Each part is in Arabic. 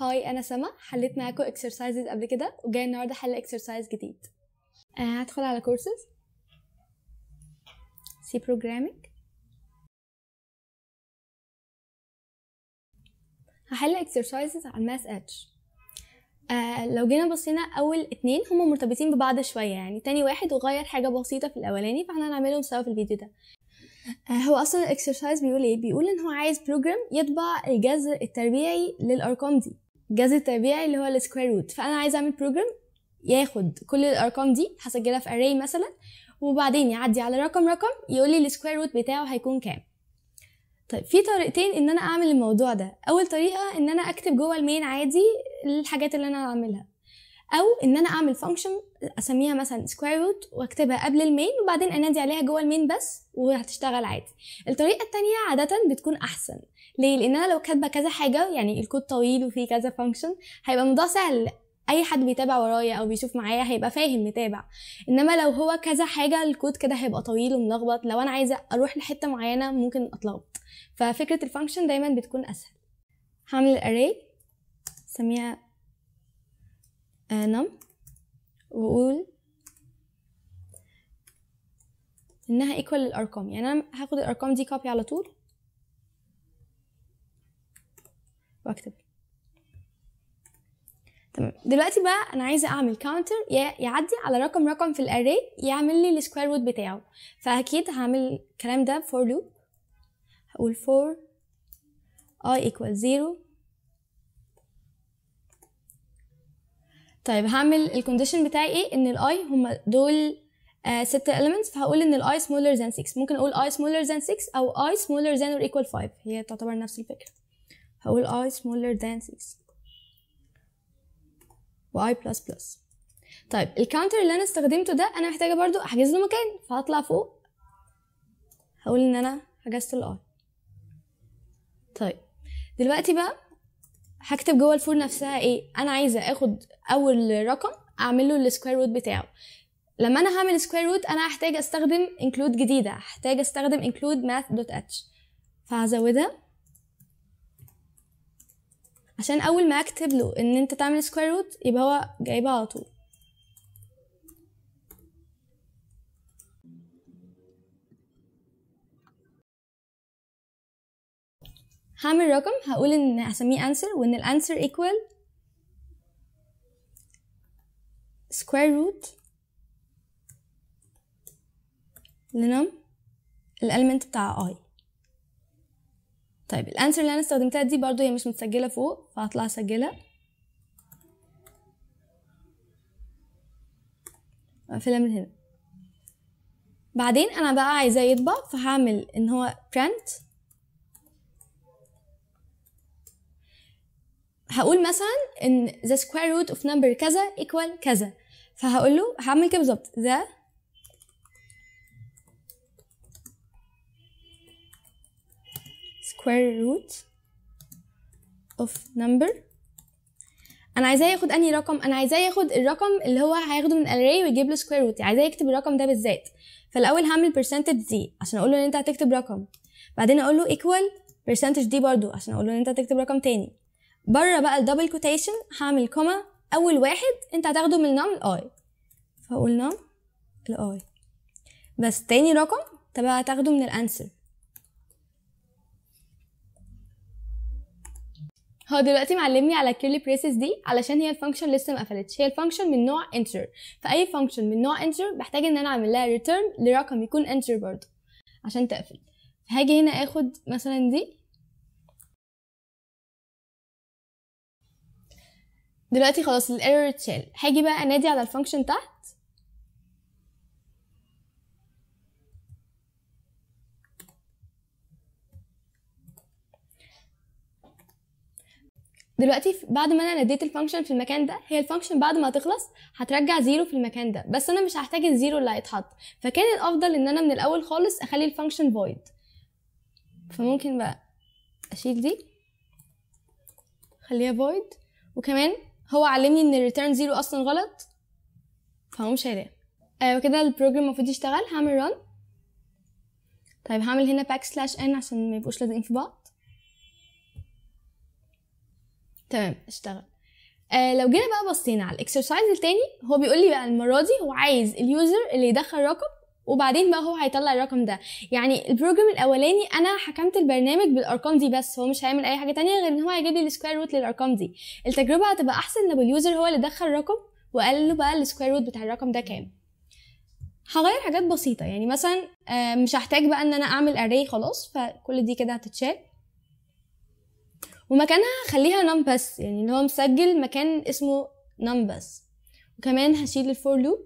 هاي انا سما حليت معاكم اكسرسايزز قبل كده وجاي النهارده حل اكسرسايز جديد انا آه، هدخل على كورسز سي بروجرامينج هحل اكسرسايزز عن ماس اتش آه لو جينا بصينا اول اتنين هما مرتبطين ببعض شويه يعني تاني واحد وغير حاجه بسيطه في الاولاني فاحنا هنعملهم سوا في الفيديو ده آه هو اصلا الاكسرسايز بيقول ايه بيقول ان هو عايز بروجرام يطبع الجذر التربيعي للارقام دي الجذر الطبيعي اللي هو السكوير روت فانا عايزه اعمل بروجرام ياخد كل الارقام دي هسجلها في اري مثلا وبعدين يعدي على رقم رقم يقول لي السكوير روت بتاعه هيكون كام طيب في طريقتين ان انا اعمل الموضوع ده اول طريقه ان انا اكتب جوه المين عادي الحاجات اللي انا هعملها او ان انا اعمل فانكشن اسميها مثلا سكوير روت واكتبها قبل المين وبعدين انادي عليها جوه المين بس وهتشتغل عادي الطريقه التانية عاده بتكون احسن ليه لان انا لو كاتبه كذا حاجه يعني الكود طويل وفيه كذا فانكشن هيبقى الموضوع سهل اي حد بيتابع ورايا او بيشوف معايا هيبقى فاهم متابع انما لو هو كذا حاجه الكود كده هيبقى طويل وملخبط لو انا عايزه اروح لحته معينه ممكن اتلخبط ففكره الفانكشن دايما بتكون اسهل هعمل الاري سميها أنا وأقول إنها إيكوال للأرقام يعني أنا هاخد الأرقام دي كوبي على طول وأكتب تمام دلوقتي بقى انا عايزه اعمل كاونتر يعدي على رقم رقم في الاري يعمل لي السكوير روت بتاعه فاكيد هعمل الكلام ده فور لوب هقول فور i equal 0 طيب هعمل الكونديشن بتاعي ايه ان الاي هم دول آه ست elements فهقول ان الاي smaller than 6 ممكن اقول i smaller than 6 او i smaller than or equal 5 هي تعتبر نفس الفكره هقول i smaller than 6 و i بلس طيب الكاونتر اللي انا استخدمته ده انا محتاجه برضو احجز له مكان فهطلع فوق هقول ان انا حجزت الاي طيب دلوقتي بقى هكتب جوه الفور نفسها ايه انا عايزه اخد اول رقم اعمله السكوير روت بتاعه لما انا هعمل سكوير روت انا هحتاج استخدم انكلود جديده هحتاج استخدم انكلود ماث دوت اتش فهزودها عشان اول ما اكتب له ان انت تعمل سكوير روت يبقى هو جايبها على طول هعمل رقم هقول ان هسميه answer وان الانسر equal square root لنم الالمنت بتاع i طيب الانسر اللي انا استخدمتها دي برضو هي مش متسجله فوق فهطلع اسجلها واقفلها من هنا بعدين انا بقى عايزاه يطبع فهعمل ان هو print هقول مثلا ان the square root of number كذا equal كذا فهقول له هعمل كده بالظبط the square root of number انا عايزاه ياخد انهي رقم انا عايزاه ياخد الرقم اللي هو هياخده من الاري ويجيب له سكوير روت عايزاه يكتب الرقم ده بالذات فالاول هعمل percentage دي عشان اقول له ان انت هتكتب رقم بعدين اقول له equal percentage دي برضو عشان اقول له ان انت هتكتب رقم تاني بره بقى الدبل كوتيشن هعمل كوما اول واحد انت هتاخده من النمل الاي فاقول نم الاي بس تاني رقم انت بقى هتاخده من الانسر هو دلوقتي معلمني على كيرلي بريسز دي علشان هي الفانكشن لسه ما قفلتش هي الفانكشن من نوع انتر فاي فانكشن من نوع انتر بحتاج ان انا اعمل لها ريتيرن لرقم يكون انتر برضه عشان تقفل هاجي هنا اخد مثلا دي دلوقتي خلاص الايرور اتشال هاجي بقى انادي على الفانكشن تحت دلوقتي بعد ما انا ناديت الفانكشن في المكان ده هي الفانكشن بعد ما تخلص هترجع زيرو في المكان ده بس انا مش هحتاج الزيرو اللي هيتحط فكان الافضل ان انا من الاول خالص اخلي الفانكشن فويد فممكن بقى اشيل دي خليها فويد وكمان هو علمني ان الريتيرن زيرو اصلا غلط فهو مش هيلاقي آه وكده البروجرام المفروض يشتغل هعمل run طيب هعمل هنا باك سلاش ان عشان ما يبقوش لازقين في بعض تمام اشتغل آه لو جينا بقى بصينا على الاكسرسايز التاني هو بيقول لي بقى المره دي هو عايز اليوزر اللي يدخل رقم وبعدين بقى هو هيطلع الرقم ده يعني البروجرام الاولاني انا حكمت البرنامج بالارقام دي بس هو مش هيعمل اي حاجه تانية غير ان هو هيجيب لي السكوير روت للارقام دي التجربه هتبقى احسن لو اليوزر هو اللي دخل رقم وقال له بقى السكوير روت بتاع الرقم ده كام هغير حاجات بسيطه يعني مثلا آه، مش هحتاج بقى ان انا اعمل اري خلاص فكل دي كده هتتشال ومكانها هخليها نم بس يعني اللي هو مسجل مكان اسمه نم بس وكمان هشيل الفور لوب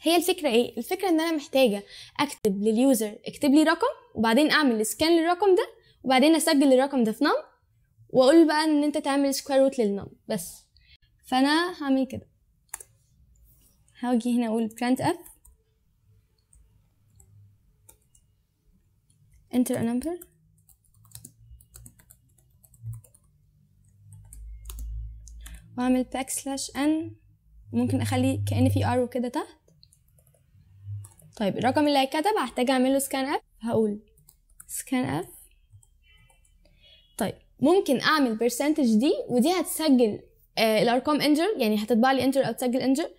هي الفكره ايه الفكره ان انا محتاجه اكتب لليوزر اكتب لي رقم وبعدين اعمل سكان للرقم ده وبعدين اسجل الرقم ده في نم واقول بقى ان انت تعمل سكوير روت للنم بس فانا هعمل كده هاجي هنا اقول print f enter a number واعمل backslash n ممكن اخلي كان في ار وكده تحت طيب الرقم اللي هيتكتب هحتاج اعمل له سكان اف هقول سكان اف طيب ممكن اعمل برسنتج دي ودي هتسجل آه الارقام انجر يعني هتطبع لي انجر او تسجل انجر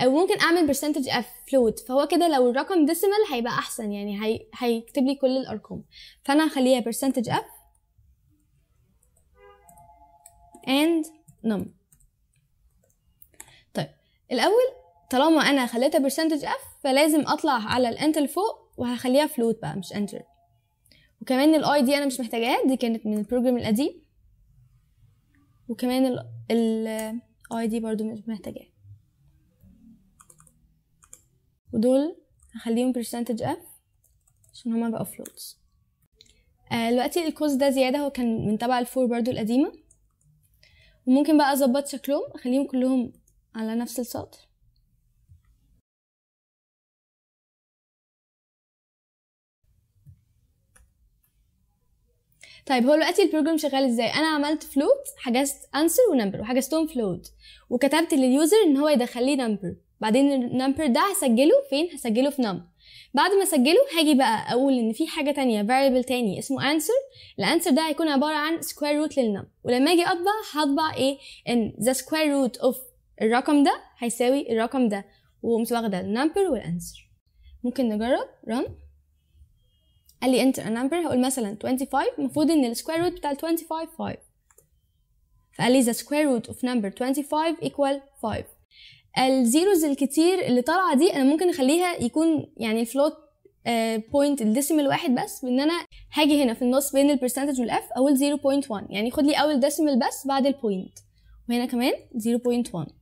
او آه، ممكن اعمل برسنتج اف فلوت فهو كده لو الرقم ديسيمال هيبقى احسن يعني هيكتب لي كل الارقام فانا هخليها برسنتج اف and num طيب الاول طالما انا خليتها برسنتج اف فلازم اطلع على الانت لفوق وهخليها فلوت بقى مش انتر وكمان الاي دي انا مش محتاجاها دي كانت من البروجرام القديم وكمان الاي دي برضو مش محتاجاها ودول هخليهم برسنتج اف عشان هما بقوا فلوتس آه دلوقتي الكوز ده زيادة هو كان من تبع الفور برضو القديمة وممكن بقى اظبط شكلهم اخليهم كلهم على نفس السطر طيب هو دلوقتي البروجرام شغال ازاي انا عملت فلوت حجزت انسر ونمبر وحجزتهم فلوت وكتبت لليوزر ان هو يدخل لي نمبر بعدين النمبر ده هسجله فين هسجله في نم بعد ما اسجله هاجي بقى اقول ان في حاجه تانية فاريبل تاني اسمه answer الانسر ده هيكون عباره عن سكوير روت للنم ولما اجي اطبع هطبع ايه ان ذا سكوير روت اوف الرقم ده هيساوي الرقم ده وقمت واخده النمبر والانسر ممكن نجرب run قال لي انتر نمبر هقول مثلا 25 المفروض ان السكوير روت بتاع 25 5 فقال لي the square root of number 25 equal 5 الزيروز الكتير اللي طالعه دي انا ممكن اخليها يكون يعني الفلوت آه، بوينت الديسيمال واحد بس بان انا هاجي هنا في النص بين البرسنتج والاف اقول 0.1 يعني خد لي اول ديسيمال بس بعد البوينت وهنا كمان 0.1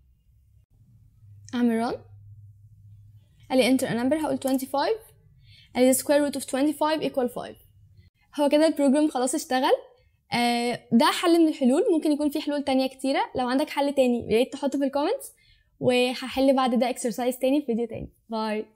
اعمل ران قال لي انتر نمبر هقول 25 and the square root of 25 equal 5 هو كده البروجرام خلاص اشتغل آه، ده حل من الحلول ممكن يكون في حلول تانية كتيرة لو عندك حل تاني يا ريت تحطه في الكومنتس وهحل بعد ده اكسرسايز تاني في فيديو تاني باي